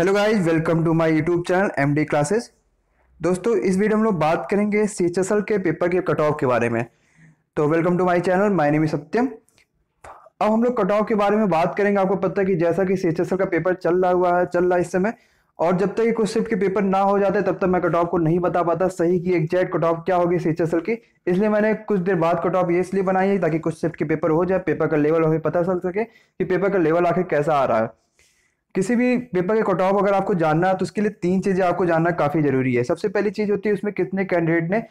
hello guys welcome to my YouTube channel MD classes दोस्तों इस video में हम लोग बात करेंगे सी के पेपर के कट ऑफ के बारे में तो welcome to my channel my name is Satyam अब हम लोग कट ऑफ के बारे में बात करेंगे आपको पता है कि जैसा कि सी का पेपर चल रहा हुआ है चल रहा है इस समय और जब तक कुछ शिफ्ट के पेपर ना हो जाते तब तक मैं कट ऑफ को नहीं बता पाता सही की एग्जैक्ट कट ऑफ क्या होगी सी की इसलिए मैंने कुछ देर बाद कट ऑफ ये इसलिए बनाई है ताकि कुछ शिफ्ट के पेपर हो जाए पेपर का लेवल हमें पता चल सके कि पेपर का लेवल आखिर कैसा आ रहा है किसी भी पेपर के कट ऑफ अगर आपको जानना है तो उसके लिए तीन चीज़ें आपको जानना काफ़ी ज़रूरी है सबसे पहली चीज़ होती है उसमें कितने कैंडिडेट ने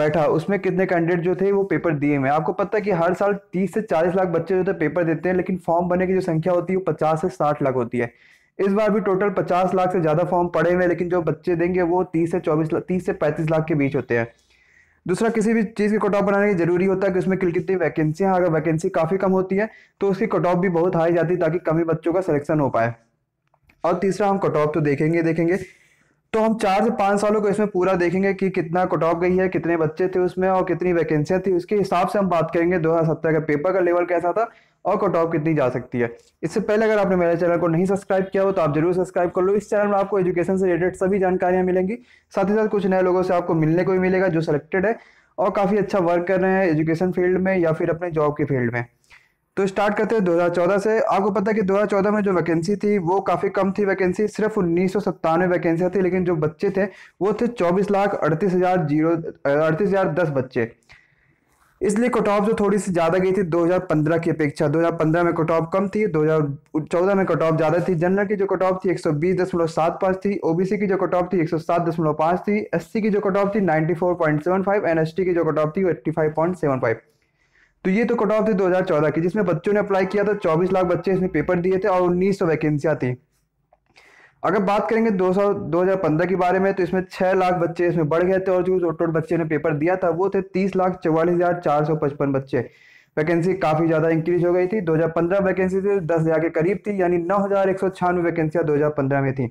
बैठा उसमें कितने कैंडिडेट जो थे वो पेपर दिए हुए आपको पता है कि हर साल तीस से चालीस लाख बच्चे जो थे पेपर देते हैं लेकिन फॉर्म भरने की जो संख्या होती है वो पचास से साठ लाख होती है इस बार भी टोटल पचास लाख से ज़्यादा फॉर्म पड़े हुए हैं लेकिन जो बच्चे देंगे वो तीस से चौबीस लाख तीस से पैंतीस लाख के बीच होते हैं दूसरा किसी भी चीज़ के कट ऑफ बनाने की जरूरी होता है कि उसमें कितनी वैकेंसियाँ अगर वैकेंसी काफ़ी कम होती है तो उसकी कट ऑफ भी बहुत हाई जाती है ताकि कमी बच्चों का सिलेक्शन हो पाए और तीसरा हम कट ऑफ तो देखेंगे देखेंगे तो हम चार से पाँच सालों को इसमें पूरा देखेंगे कि कितना कट ऑफ गई है कितने बच्चे थे उसमें और कितनी वैकेंसियाँ थी उसके हिसाब से हम बात करेंगे दो का पेपर का लेवल कैसा था और कट ऑफ कितनी जा सकती है इससे पहले अगर आपने मेरे चैनल को नहीं सब्सक्राइब किया हो तो आप जरूर सब्सक्राइब कर लो इस चैनल में आपको एजुकेशन से रिलेटेड सभी जानकारियाँ मिलेंगी साथ ही साथ कुछ नए लोगों से आपको मिलने को भी मिलेगा जो सेलेक्टेड है और काफ़ी अच्छा वर्क कर रहे हैं एजुकेशन फील्ड में या फिर अपने जॉब के फील्ड में तो स्टार्ट करते हैं 2014 से आपको पता है कि 2014 में जो वैकेंसी थी वो काफ़ी कम थी वैकेंसी सिर्फ उन्नीस सौ वैकेंसियाँ थी लेकिन जो बच्चे थे वो थे चौबीस लाख अड़तीस हज़ार जीरो अड़तीस हज़ार दस बच्चे इसलिए कट ऑफ जो थोड़ी सी ज़्यादा गई थी 2015 की अपेक्षा 2015 में कट ऑफ कम थी 2014 में कट ऑफ ज़्यादा थी जनरल की जो कट ऑफ थी 120.75 थी ओबीसी की जो कट ऑफ थी 107.5 थी एससी की जो कट ऑफ थी 94.75 एंड एसटी की जो कट ऑफ थी फाइव तो ये तो कट ऑफ थी 2014 की जिसमें बच्चों ने अप्लाई किया था 24 लाख बच्चे इसमें पेपर दिए थे और उन्नीस सौ वैकेंसियाँ थी अगर बात करेंगे 200 2015 के बारे में तो इसमें 6 लाख बच्चे इसमें बढ़ गए थे और जो टोटल बच्चे ने पेपर दिया था वो थे तीस लाख चौवालीस हज़ार चार सौ पचपन बच्चे वैकेंसी काफ़ी ज़्यादा इंक्रीज हो गई थी 2015 वैकेंसी थी दस हज़ार के करीब थी यानी नौ हज़ार एक सौ छियानवे वैकेंसियां दो हज़ार पंद्रह में थी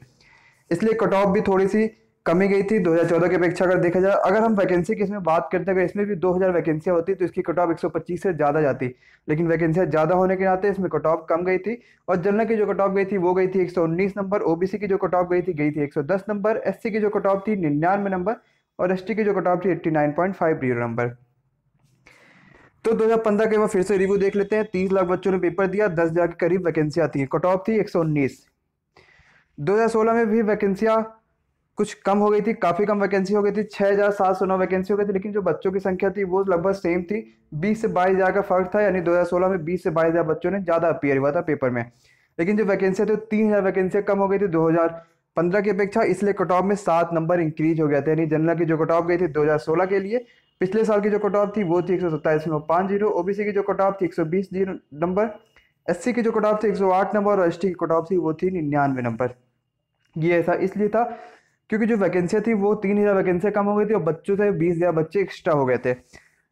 इसलिए कट ऑफ भी थोड़ी सी कमी गई थी 2014 की अपेक्षा अगर देखा जाए अगर हम वैकेंसी की इसमें बात करते अगर इसमें भी 2000 वैकेंसियां होती तो इसकी कट ऑफ 125 से ज़्यादा जाती लेकिन वैकेंसियां ज़्यादा होने के नाते इसमें कट ऑफ कम गई थी और जनरल की जो कट ऑफ गई थी वो गई थी 119 नंबर ओबीसी की जो कट ऑफ गई थी गई थी एक नंबर एस की जो कट ऑफ थी निन्यानवे नंबर और एस की जो कट ऑफ थी एट्टी नंबर तो 2015 के बाद फिर से रिव्यू देख लेते हैं 30 लाख बच्चों ने पेपर दिया दस हज़ार के करीब वैकेंसी आती है कट ऑफ थी 119 2016 में भी वैकेंसियाँ कुछ कम हो गई थी काफ़ी कम वैकेंसी हो गई थी छः हज़ार सात सौ नौ वैकेंसी हो गई थी लेकिन जो बच्चों की संख्या थी वो लगभग सेम थी बीस से बाईस हज़ार का फर्क था यानी 2016 में बीस से बाईस हज़ार बच्चों ने ज़्यादा अपियर हुआ था पेपर में लेकिन जो वैकेंसी थी तीन हज़ार वैकेंसी कम हो गई थी दो पंद्रह की अपेक्षा इसलिए कट ऑफ में सात नंबर इंक्रीज हो गया था यानी जनरल की जो कट ऑफ गई थी सोलह के लिए पिछले साल की जो कट ऑफ थी वो थी एक सौ सत्ताईस नौ पांच जीरो ओबीसी की जो कट ऑफ थी एक सौ बीस जीरो नंबर सी की जो कट ऑफ थी एक सौ आठ नंबर और टी की कट ऑफ थी वो थी निन्यानवे नंबर ये ऐसा इसलिए था क्योंकि जो वैकेंसियाँ थी वो तीन हज़ार वैकेंसियाँ कम हो गई थी और बच्चों से बीस हज़ार बच्चे एक्स्ट्रा हो गए थे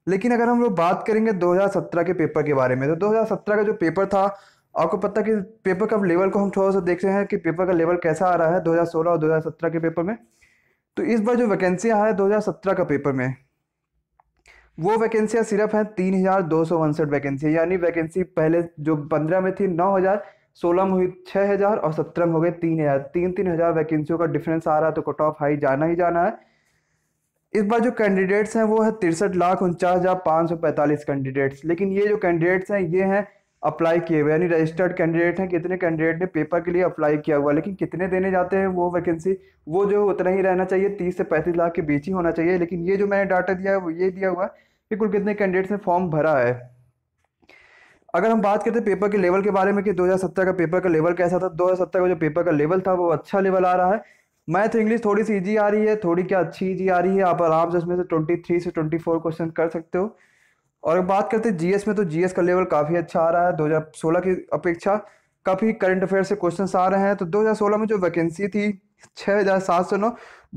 लेकिन अगर हम लोग बात करेंगे 2017 के पेपर के बारे में तो 2017 का जो पेपर था आपको पता कि पेपर का लेवल को हम थोड़ा सा देख रहे हैं कि पेपर का लेवल कैसा आ रहा है 2016 और 2017 के पेपर में तो इस बार जो वैकेंसियाँ है 2017 का पेपर में वो वैकेंसियाँ सिर्फ हैं तीन हज़ार दो सौ उनसठ वैकेंसी यानी वैकेंसी पहले जो पंद्रह में थी नौ हज़ार सोलह में हुई छः हज़ार और सत्रह में हो गए तीन हज़ार तीन तीन हज़ार वैकेंसियों का डिफरेंस आ रहा है तो कट ऑफ हाई जाना ही जाना है इस बार जो कैंडिडेट्स हैं वो है तिरसठ लाख उनचास हज़ार पाँच सौ पैंतालीस कैंडिडेट्स लेकिन ये जो कैंडिडेट्स हैं ये हैं अप्लाई किए हुए यानी रजिस्टर्ड कैंडिडेट हैं कितने कैंडिडेट ने पेपर के लिए अप्लाई किया हुआ लेकिन कितने देने जाते हैं वो वैकेंसी वो जो उतना ही रहना चाहिए तीस से पैंतीस लाख के बीच ही होना चाहिए लेकिन ये जो मैंने डाटा दिया है वो ये दिया हुआ है कि कुल कितने कैंडिडेट्स ने फॉर्म भरा है अगर हम बात करते हैं पेपर के लेवल के बारे में कि 2017 का पेपर का लेवल कैसा था 2017 का जो पेपर का लेवल था वो अच्छा लेवल आ रहा है मैथ इंग्लिश तो थोड़ी सी ईजी आ रही है थोड़ी क्या अच्छी ईजी आ रही है आप आराम से इसमें से 23 से 24 क्वेश्चन कर सकते हो और अगर बात करते हैं जीएस में तो जीएस का लेवल काफ़ी अच्छा आ रहा है दो की अपेक्षा काफ़ी करंट अफेयर से क्वेश्चन आ रहे हैं तो दो में जो वैकेंसी थी छः हज़ार सात सौ नौ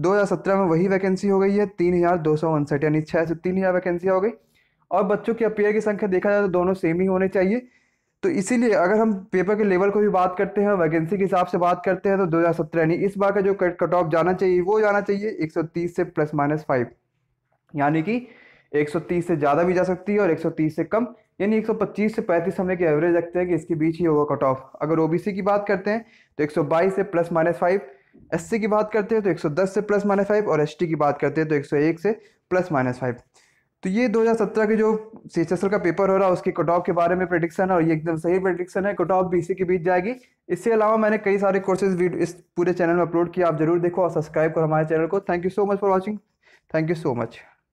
दो हज़ार सत्रह में वही वैकेंसी हो गई है तीन हज़ार दो सौ उनसठ यानी छः से तीन हज़ार वैकेंसी हो गई और बच्चों की अपेयर की संख्या देखा जाए तो दोनों सेम ही होने चाहिए तो इसीलिए अगर हम पेपर के लेवल को भी बात करते हैं वैकेंसी के हिसाब से बात करते हैं तो 2017 यानी इस बार का जो कट ऑफ जाना चाहिए वो जाना चाहिए 130 से प्लस माइनस फाइव यानी कि 130 से ज़्यादा भी जा सकती है और 130 से कम यानी 125 से 35 समय के एवरेज रखते हैं कि इसके बीच ही होगा कट ऑफ अगर ओबीसी की बात करते हैं तो 122 से प्लस माइनस फाइव एस की बात करते हैं तो 110 से प्लस माइनस फाइव और एस की बात करते हैं तो 101 से प्लस माइनस फाइव तो ये 2017 के जो सीएचएसएल का पेपर हो रहा है उसकी कट ऑफ के बारे में प्रडिक्शन है और ये एकदम सही प्रडिक्शन है कट ऑफ सी के बीच जाएगी इसके अलावा मैंने कई सारे कोर्सेज इस पूरे चैनल में अपलोड किया आप जरूर देखो और सब्सक्राइब करो हमारे चैनल को thank you so much for watching thank you so much